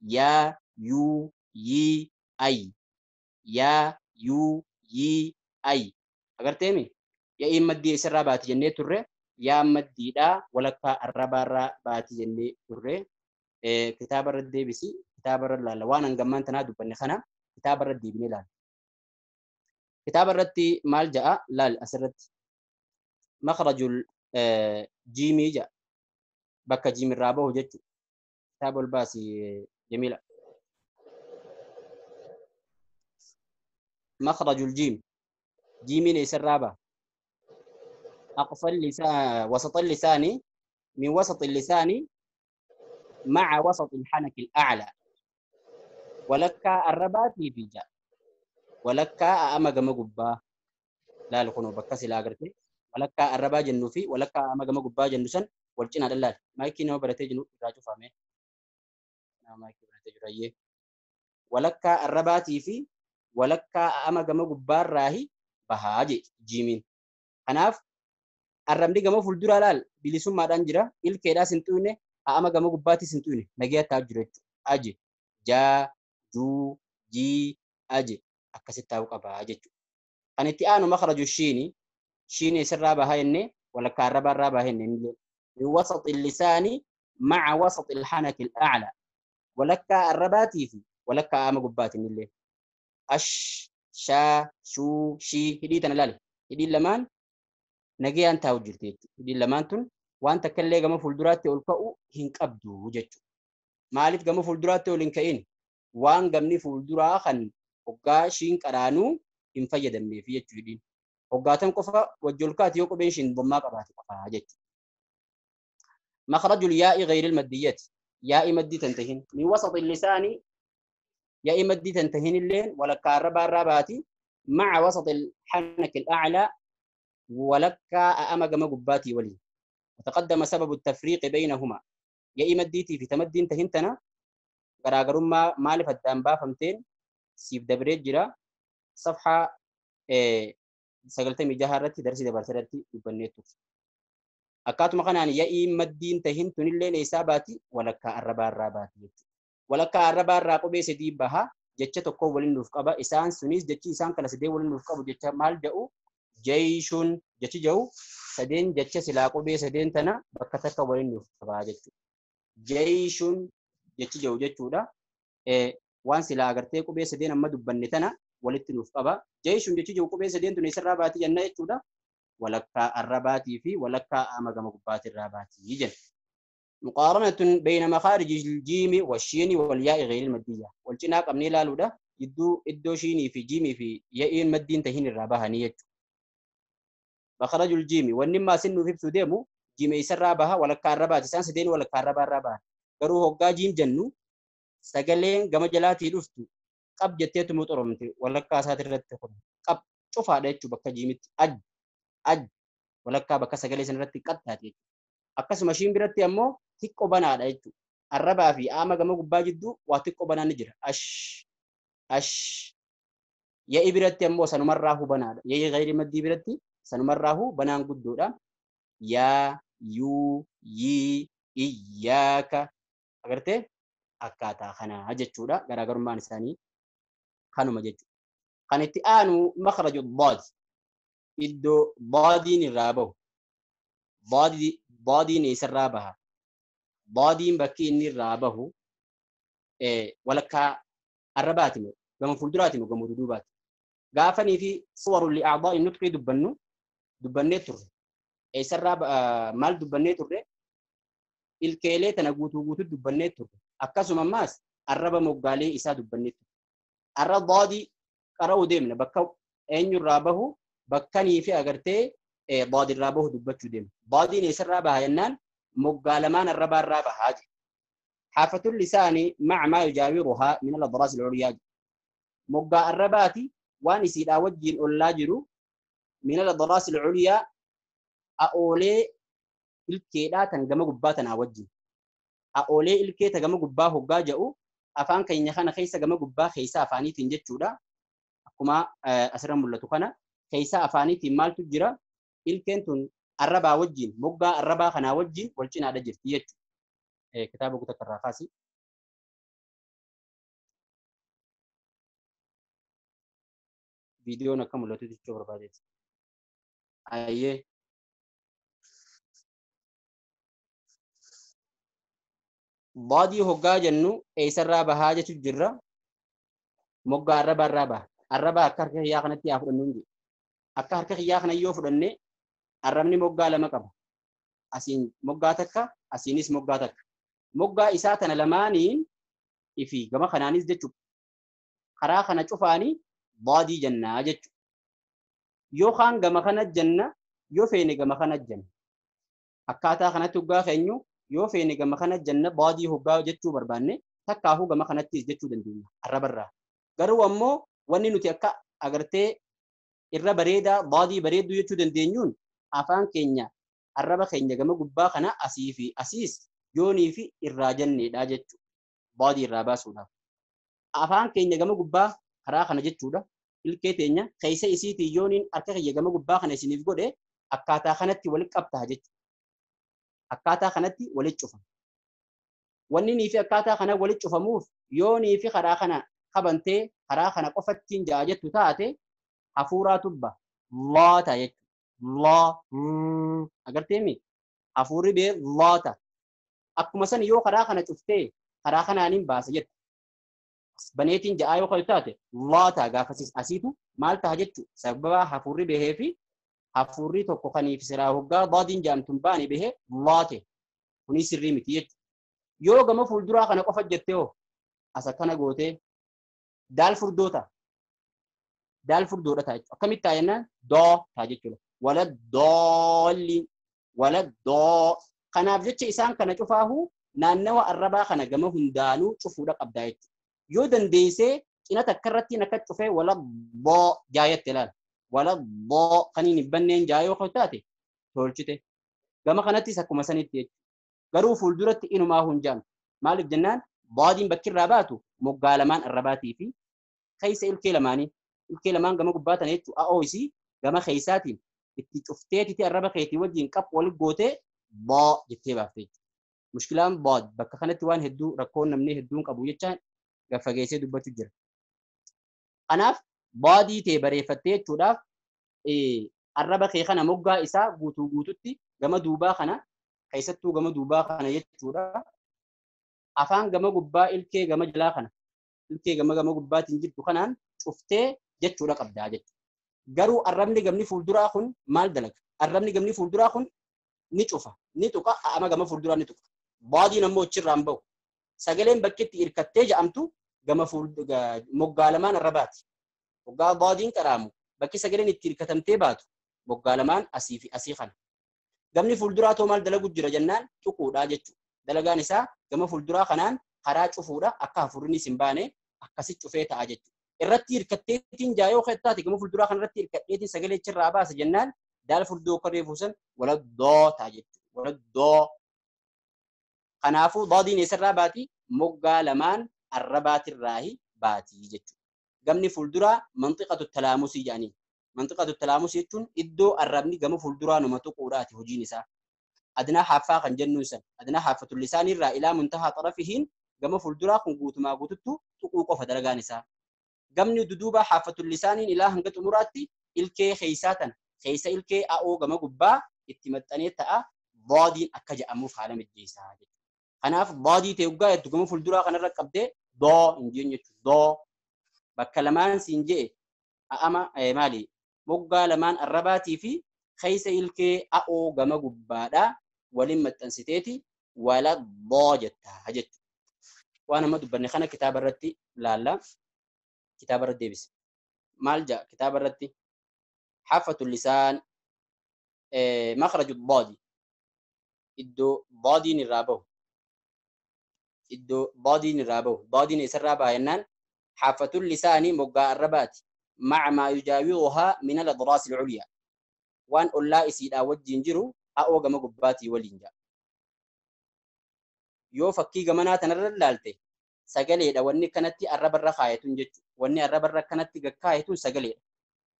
ya, yu, yi, ay. Ya, yu, yi, ay. Agarteemi? Ya'iin maddii isirraa baati jennee turre, yaa maddiidhaa walakkaa arrabaarraa baati jennee turre. Kitaabarra deebisi, kitaabarra ilaalla. Waan hangammaan tanaa dubbanne kana kitaabarra deebinee Kitaaba Kitaabarratti maal ja'a? Laal asirratti. Makrajul jiimii ja'a. Bakka jiimirraa bahu jechuudha. تابو الباسي جميل مخرج الجيم جيم ليس الرابع أقصى اللسان وسط اللسان من وسط اللسان مع وسط الحنك الأعلى ولك الربا في بيجا ولك أما جم جبا لا لكونو بكسي لا قرتي ولك الربا جنو في ولك أما جم جبا جنو والجن هذا لا ما يكينه برتي جنو راجو nama kibirate jirayyee walakkaa arrabaatii fi walakkaa ama gama gubbaarraahi bahaa jee jiimiin. Kanaaf arrabni gama fulduraa laal bilisummaadhaan jira ilkeedhaas hin xuyne ama gama gubbaattis hin xuyne nagee attaa jiru jechuudha aje jaa juu jii aje akkasitti ta'uu qabaa jechuudha. Kan itti aanu makaraju shiinii shiinii sirraa bahaa jennee walakkaa arrabaarraa bahaa jennee min wasati lisaanii maca wasati ilhanati al'aala walakkaa arrabaatii fi walakkaa aama gubbaatiin illee ash shaa shuu shii hidhii tana ilaali hidhiin lamaan nagayaan taa'u jirti jechuudha hidhiin lamaan tun waan takka illee gama fuulduraatti ol ka'u hin qabdu jechuudha maaliif gama fuulduraatti ol hin ka'in waan gamni fuulduraa kan hoggaa shiin qaraanuu hin fayyadamneef jechuudha hidhiin hoggaatan qofa wajji ol kaati yoo kopheen shiin bommaa qabaate qofaa jechuudha. مخرج الياء غير المادية يا إما دي تنتهين من وسط اللسان يا إما دي تنتهين اللين ولا كاربا الراباتي مع وسط الحنك الأعلى ولك أمج مجباتي ولي وتقدم سبب التفريق بينهما يا إما ديتي في تمدي انتهنتنا غراغرون ما مالف الدنبا فمتين سيف دبريت جرا صفحة إيه سجلت مجاهرتي درسي دبرتي دبنيتو Akkaatuma kanaan ya'iin maddiin tahin tunillee eessaa baati walakkaa arrabaa irraa baati jechuudha. Walakkaa arrabaa irraa qubee sadii baha jecha tokko waliin nuuf qaba. Isaan isaan sadeen waliin nuuf qabu jecha maal jedhu jechi jedhu sadeen jecha silaa qubee sadeen tana bakka takka waliin nuuf jechuudha. jechi jechuudha. E, waan silaa agartee qubee sadeen amma dubbanne tana walitti nuuf qaba. Jeeshuun jechi jedhu qubee sadeen tun eessarraa baati jenna jechuudha. Walakkaa arra baatii fi walakkaa ama gama gubbaatiin irraa baatii yoo jennee, muqaarame tun beeynama haadha jiimii, waashinii, walyaa fi ga'een maddii jira. Wal cinaa qabnee ilaaluudhaan, gidduu, iddoo shinii fi jiimii fi ya'een maddiin ta'e hin irraa bahanii jechuudha. Bakka irra maasin nuuf ibsu deemu, isa irraa baha walakkaa arra baatii. Isaan sadeen walakkaa arraa bahate. Garuu, hoggaa jiimii jennu sagaleen gama jalaatiin dhuftu qabu jettee tumuu xurumte, walakkaa isaatiirratti furu aj walakkaa bakka sagalee san irratti qattaati Akkasuma ishiin biratti ammoo xiqqoo banaadha jechuudha. Arrabaa fi aama gama gubbaa jidduu waa xiqqoo banaan ni jira. Ash ash ya'i biratti ammoo sanumarraa hubanaadha. Ya'i gayri maddii biratti sanumarraa hubanaan guddoodha. Yaa yuu yii iyyaaka agartee akkaataa kanaa jechuudha. Garaagarummaan isaanii kanuma jechuudha. Kan itti aanu makaraju dhaad iddoo baadiin irraa bahu baadiin eessarraa baha baadiin bakki inni irraa bahu walakkaa arrabaati moo gama fuulduraati moo gama gaafanii fi suwarun li'aabaa inni tuqee dubbannu dubbanne turre eessarraa maal dubbanne turre ilkeelee tana guutuu guutuu dubbanne turre akkasuma ammaas arraba moggaalee isaa dubbannee turre arra baadii qara'uu deemna bakka eenyurraa bahu bakkanii fi agartee baadiyyaa bahu dubbachuu deema. Baadiyyaan isarraa baha jennaan moggaa lamaan arrabaarraa bahaa jiru. حافة اللسان مع ما يجاورها من الأضراس العليا مقا الربات وانسي لا وجه اللاجر من الأضراس العليا أولي الكي لا تنقم قباتنا وجه أولي الكي تقم قباه قاجأ أفان كي نخان خيسا قم قباه خيسا أفاني تنجد شودا أكما أسرم اللتقنا keessa afaaniitiin maaltu jira ilkeen tun arrabaa wajjin moggaa arrabaa kanaa wajjin wal cinaadha jirti jechuudha. Kitaaba guutaa karraa kaasi. Viidiyoon akka mul'atu jechuu barbaadeeti. Ayyee. Baadii hoggaa jennu eessarraa bahaa jechutu jirra. Moggaa arraba irraa baha. Arrabaa akka harka hiyyaa kanatti yaa fudhannu hin jiru. akka harka xiyyaa kana yoo fudhanne arrabni moggaa lama qaba. Asiin moggaa takka asiinis moggaa takka. Moggaa isaa tana lamaaniin ifi gama kanaanis jechuudha. Karaa kana cufaanii baadii jennaa jechuudha. Yookaan gama kana jenna yoo feene gama kana jenna. Akkaataa kanatti hoggaa keenyu yoo feene gama kana jenna baadii hoggaa jechuu barbaanne takkaafuu gama kanattis jechuu dandeenya arrabarraa. Garuu ammoo wanni nuti akka agartee irra bareedaa baadii bareedduu jechuu dandeenyuun afaan keenya arraba keenya gama gubbaa kana asii fi asiis yoonii fi irraa jenneedha jechuudha. Baadii irraa baasuudhaaf. Afaan keenya gama gubbaa karaa kana jechuudha. Ilkee teenya keessa isiitiin yooniin harka kiyya gama gubbaa kana isiniif godhe akkaataa kanatti walitti qabtaa jechuudha. Akkaataa kanatti walitti cufa. Wanni nii akkaataa kana walitti cufamuuf yoonii karaa kana qabantee karaa kana qofattiin ja'a jettu taate hafuuraatu dubba laata jechuudha laa agarteemi hafuurri bee laata akkuma san yoo karaa kana cuftee karaa kanaan hin baasa jette baneetiin ja'aa yoo taate laata gaafasis asiitu maal ta'a jechuudha sababa hafuurri bahee fi hafuurri tokko kaniif siraa hoggaa baadiin jaamtuun baane bahee laate kunii sirrii miti jechuudha yoo gama fuulduraa kana qofa jettee o as akana goote daal furdoota daal furduudha ta'a jechuudha. Akkamitti ta'a jennaan doo ta'a jechuudha. Wala doolli wala doo kanaaf jecha isaan kana cufaahu naannawa arrabaa kana gama hundaanuu cufuudha qabdaa jechuudha. Yoo dandeessee cina takka irratti akka cufee wala boo jaayatte ilaala. Wala boo kan hin banneen jaayoo kan taate tolchite. Gama kanattis akkuma sanitti jechuudha. Garuu fuulduratti inumaa hin jaalu. Maaliif jennaan baadiin bakki irraa baatu moggaa lamaan arrabaatii fi keessa ilkee lamaanii ilkee lamaan gama gubbaa gubbaatan jechuudha. A'oo isii gama keeysaatiin itti cufteetiti arraba keetii wajjin qab wal gootee boo jettee baafte jechuudha. Mushkilaan boo bakka kanatti waan hedduu rakkoon namni hedduun qabu jechaan gaffageessee dubbatu jira. Kanaaf boodii ta'e bareeffattee jechuudhaaf arraba kee kana moggaa isaa guutuu guututti gama duubaa kana keessattuu gama duubaa kana jechuudha. Afaan gama gubbaa ilkee gama jalaa kana ilkee gama gama gubbaatiin jirtu kanaan cuftee jechuudha qabdaa jechuudha. Garuu arrabni gamni fuulduraa kun maal dalaga? Arrabni gamni fuulduraa kun ni cufa, ni tuqa, ama gama fuulduraa ni tuqa. Baadiin ammoo achirraan bahu. Sagaleen bakkeetti hirkattee jedhamtu gama moggaa lamaan arrabaati. Moggaa baadiin qaraamu bakki sagaleen itti hirkatamtee baatu moggaa lamaan asii fi asii kana. Gamni fuulduraa too maal dalagu jira jennaan cuquudha jechuudha. Dalagaan isaa gama fuulduraa kanaan karaa cufuudha akka hafuurri isin baane akkasi cufee ta'a jechuudha. irratti hirkatteetiin jaayoo keettaati gamoo fulduraa kan irratti hirkatteetiin sagalee chirraa baasa jennaan daala furduu akka reefu san waladdoo ta'a jechuudha waladdoo kanaafuu doodiin eessarraa baati moggaa lamaan arrabaatirraahi baati jechuudha gamni fulduraa manxiqatu talaamusii jedhanii manxiqatu talaamusii jechuun iddoo arrabni gama fulduraa nama tuquudhaati hojiin isaa adinaa haaffaa kan jennu san adinaa haaffatulli isaaniirraa ilaa muntahaa xarafihiin gama fulduraa kun guutumaa guututtu tuquu qofa dalagaan isaa gamni duduba haafatul lisaaniin ilaa hangatu muraatti ilkee keeysaatan keeysa ilkee a'oo gama gubbaa itti maxxanee ta'a baadiin akka jedhamuuf haala mijjeessaa jechuudha. Kanaaf baadii ta'e guggaa hedduu gama fuulduraa kanarra qabdee doo hin jeen jechuudha. Doo bakka lamaan siin jee a'ama maali moggaa lamaan arrabaatii fi keeysa ilkee a'oo gama gubbaadhaa waliin maxxansiteeti wala doo jettaa jechuudha. Waan amma dubbanne kana kitaaba irratti laallaa. kitaaba irratti deebise. Maal ja'a kitaaba irratti hafatu lisaan makraju boodi iddoo boodiin irraa bahu iddoo boodiin irraa bahu boodiin isarraa baha jennaan hafatu lisaanii moggaa irra baati maca maa yujaawiruhaa min aladraasi alculyaa waan ollaa isiidhaa wajjiin jiru ha'oo gama gubbaatii waliin ja'a yoo fakkii gamanaa tanarra ilaalte sagaleedha. Wanni kanatti arrabarra kaayatuun jechuudha. Wanni arrabarra kanatti kaayatuun sagaleedha.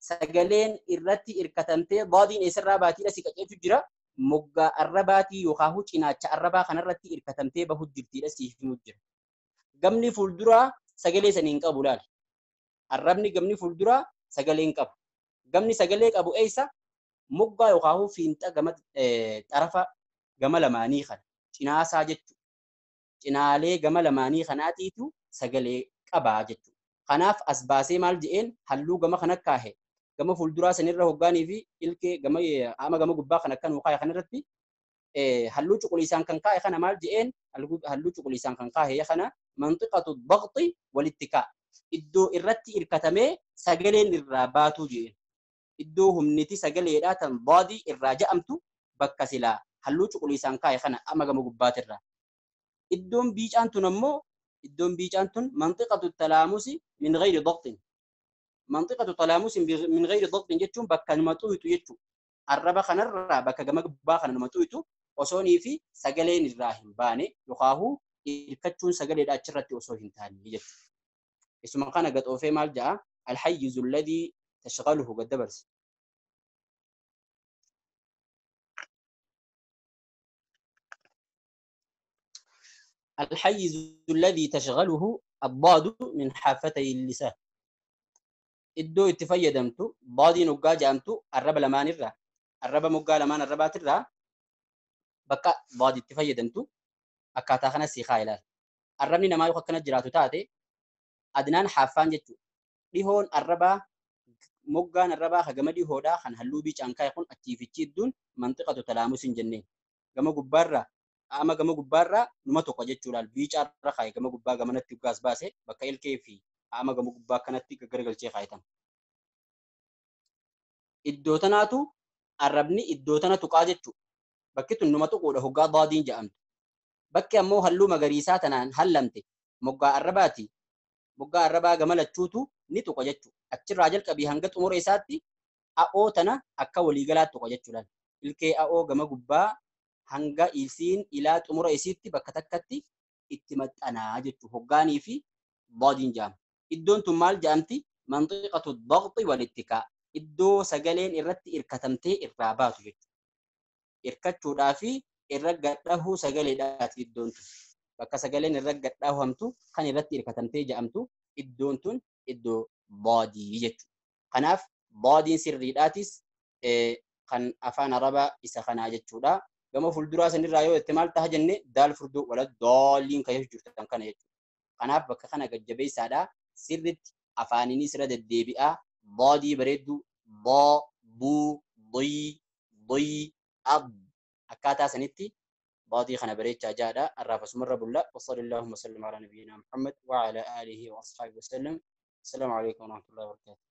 Sagaleen irratti hirkatamtee baadiin eessarraa baatiidha si qaceechu jira. Moggaa arrabaatii yookaan cinaacha arrabaa kanarratti hirkatamtee jirtiidha Gamni sagalee sanii qabu laal. Arrabni gamni fuulduraa sagalee qabu. Gamni sagalee qabu eessa? Moggaa yookaan fiinxa gama eh, gama lamaanii kana cinaasaa jechuudha. cinaalee gama lamaanii kanaatiitu sagalee qabaa jechuudha. Kanaaf as baasee maal jedheen halluu gama kana kaahe gama fuulduraa sanirra hoggaanii fi ilkee gama ama gama gubbaa kan akka nuuqaa kana irratti halluu cuquliisaan kan kaahe kana maal jedheen halluu cuquliisaan kan kaahe kana manxiqatu walitti kaa'a. Iddoo irratti hirkatamee sagaleen irraa baatuu jedheen. Iddoo humniti sagaleedhaa tan baadii irraa ja'amtu bakka silaa halluu cuquliisaan kaahe kana ama gama gubbaatirra. iddoon biicaan tun ammoo iddoon biicaan tun manxiqatu talaamusi min gayri daqtin manxiqatu talaamusi min gayri daqtin jechuun bakka nama xuyutu jechuudha. Arraba kanarraa bakka gama gubbaa kana nama xuyutu osoonii fi sagaleen irraa hin baane yookaahuu hirkachuun sagaleedha achirratti osoo hin taane jechuudha. Isuma kana gaxoofee maal ja'a alhayyizu alladii tashghaluhu gaddabarse. الحيز الذي تشغله الضاد من حافتي اللسان iddoo itti fayyadamtu baadiin hoggaa ja'amtu arraba lamaanirra arraba moggaa lamaan arrabaatirra bakka baadi itti fayyadamtu akkaataa kana sii haa ilaal. Arrabni namaa yoo akkana jiraatu taate adnaan haaffaan jechuudha. Dhihoon arrabaa moggaan arrabaa kan gama dhihoodhaa kan halluu biicaan kaa'e kun achii fichii idduun manxiqatu talaamus hin jenneen. Gama gubbaarra qaama gama gubbaarraa dhuma tokko jechuudhaan irra kaayee gama gubbaa gamanatti gaas baasee bakka ilkee fi qaama gama gubbaa kanatti garagalchee kaayetan. Iddoo tanaatu arrabni iddoo tana tuqaa jechuudha. Bakki tun numa tuqudha hoggaa baadiin jedhamtu. Bakki ammoo halluu magariisaa tanaan hallamte moggaa arrabaati. Moggaa arrabaa gama lachuutu ni tuqa jechuudha. Achirraa jalqabii hanga xumura isaatti a'oo tana akka waliigalaatti tuqa jechuudha. Ilkee a'oo gama gubbaa hanga isiin ilaa xumura isiitti bakka takkatti itti maxxanaa jechuudha. Hoggaanii fi boodiin jedhama. Iddoon tun maal jedhamti? Manxiqatu boqxii walitti ka'a. Iddoo sagaleen irratti irkatamtee irraa baatu jechuudha. Irkachuudhaa fi irra gadhahuu sagaleedhaati iddoon tun. Bakka sagaleen irra gadhahamtu kan irratti irkatamtee jedhamtu iddoon tun iddoo boodii jechuudha. Kanaaf boodiin sirriidhaatis kan afaan arabaa isa kanaa jechuudha. gama fulduraa sanirraa yoo jette maal taha jenne daal furduu wala dooliin kan jirtan kana jechuudha kanaaf bakka kana gajjabeessaadha sirritti afaaniin sira deddeebi'aa boodii bareedduu boo buu boyii boyii ab akkaataa sanitti باطي خنا بريت جادا الرافس مرة بالله وصلى اللهم وسلم على نبينا محمد وعلى آله وأصحابه وسلم السلام عليكم ورحمة الله وبركاته